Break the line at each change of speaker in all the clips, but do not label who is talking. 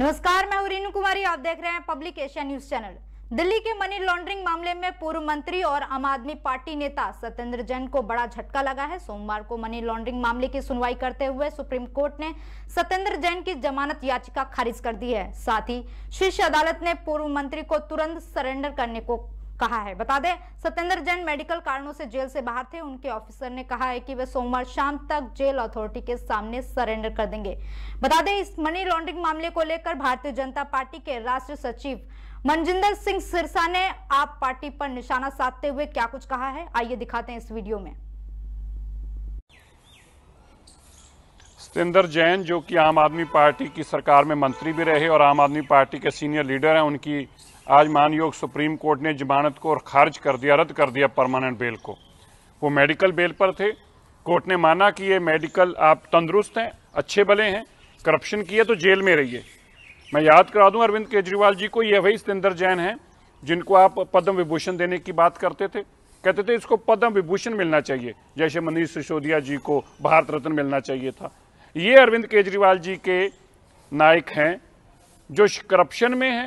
नमस्कार मैं हूं रेनू कुमारी आप देख रहे हैं public Asia news channel Delhi के मनी लॉन्ड्रिंग मामले में पूर्व मंत्री और आम आदमी पार्टी नेता सत्येंद्र जैन को बड़ा झटका लगा है सोमवार को मनी लॉन्ड्रिंग मामले की सुनवाई करते हुए सुप्रीम कोर्ट ने सत्येंद्र जैन की जमानत याचिका खारिज कर दी है साथ ही शीर्ष अदालत ने पूर्व मंत्री को तुरंत सरेंडर करने को कहा है बता दें सत्येंद्र जैन मेडिकल कारणों से जेल से बाहर थे उनके ऑफिसर ने कहा है कि वे सोमवार शाम तक जेल अथॉरिटी के सामने सरेंडर कर देंगे बता दें इस मनी लॉन्ड्रिंग मामले को लेकर भारतीय जनता पार्टी के राष्ट्रीय सचिव मनजिंदर सिंह सिरसा ने आप पार्टी पर निशाना साधते हुए क्या कुछ कहा है आइए दिखाते हैं इस वीडियो में
सतेंद्र जैन जो कि आम आदमी पार्टी की सरकार में मंत्री भी रहे और आम आदमी पार्टी के सीनियर लीडर हैं उनकी आज मानयोग सुप्रीम कोर्ट ने जमानत को खारिज कर दिया रद्द कर दिया परमानेंट बेल को वो मेडिकल बेल पर थे कोर्ट ने माना कि ये मेडिकल आप तंदुरुस्त हैं अच्छे भले हैं करप्शन किए तो जेल में रहिए मैं याद करा दूं अरविंद केजरीवाल जी को ये वही सतेंद्र जैन हैं जिनको आप पद्म विभूषण देने की बात करते थे कहते थे इसको पद्म विभूषण मिलना चाहिए जैसे मनीष सिसोदिया जी को भारत रत्न मिलना चाहिए था ये अरविंद केजरीवाल जी के नायक हैं जो करप्शन में हैं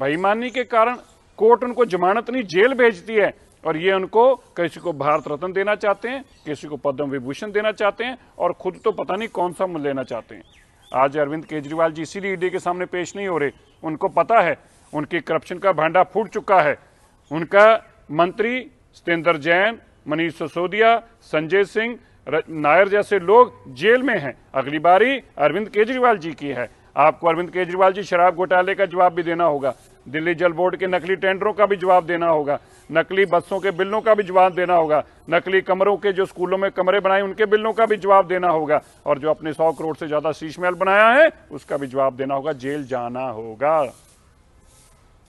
बेईमानी के कारण कोर्ट उनको जमानत नहीं जेल भेजती है और ये उनको किसी को भारत रत्न देना चाहते हैं किसी को पद्म विभूषण देना चाहते हैं और खुद तो पता नहीं कौन सा लेना चाहते हैं आज अरविंद केजरीवाल जी इसीलिए ईडी के सामने पेश नहीं हो रहे उनको पता है उनके करप्शन का भांडा फूट चुका है उनका मंत्री सतेंद्र जैन मनीष सिसोदिया संजय सिंह नायर जैसे लोग जेल में हैं अगली बारी अरविंद केजरीवाल जी की है आपको अरविंद केजरीवाल जी शराब घोटाले का जवाब भी देना होगा दिल्ली जल बोर्ड के नकली टेंडरों का भी जवाब देना होगा नकली बसों के बिलों का भी जवाब देना होगा नकली कमरों के जो स्कूलों में कमरे बनाए उनके बिलों का भी जवाब देना होगा और जो अपने सौ करोड़ से ज़्यादा शीशमहल बनाया है उसका भी जवाब देना होगा जेल जाना होगा